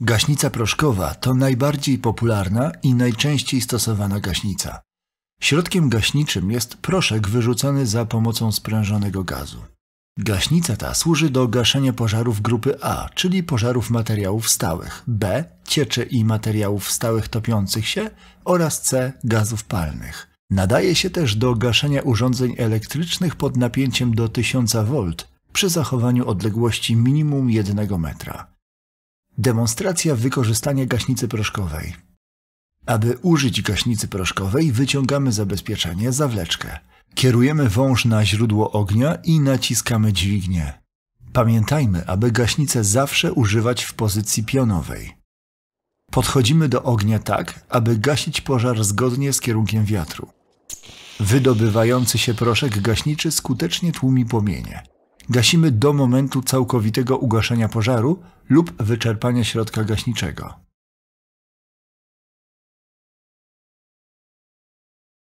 Gaśnica proszkowa to najbardziej popularna i najczęściej stosowana gaśnica. Środkiem gaśniczym jest proszek wyrzucony za pomocą sprężonego gazu. Gaśnica ta służy do gaszenia pożarów grupy A, czyli pożarów materiałów stałych, B, cieczy i materiałów stałych topiących się oraz C, gazów palnych. Nadaje się też do gaszenia urządzeń elektrycznych pod napięciem do 1000 V przy zachowaniu odległości minimum 1 metra. Demonstracja wykorzystania gaśnicy proszkowej. Aby użyć gaśnicy proszkowej, wyciągamy zabezpieczenie, zawleczkę. Kierujemy wąż na źródło ognia i naciskamy dźwignię. Pamiętajmy, aby gaśnicę zawsze używać w pozycji pionowej. Podchodzimy do ognia tak, aby gasić pożar zgodnie z kierunkiem wiatru. Wydobywający się proszek gaśniczy skutecznie tłumi płomienie gasimy do momentu całkowitego ugaszenia pożaru lub wyczerpania środka gaśniczego.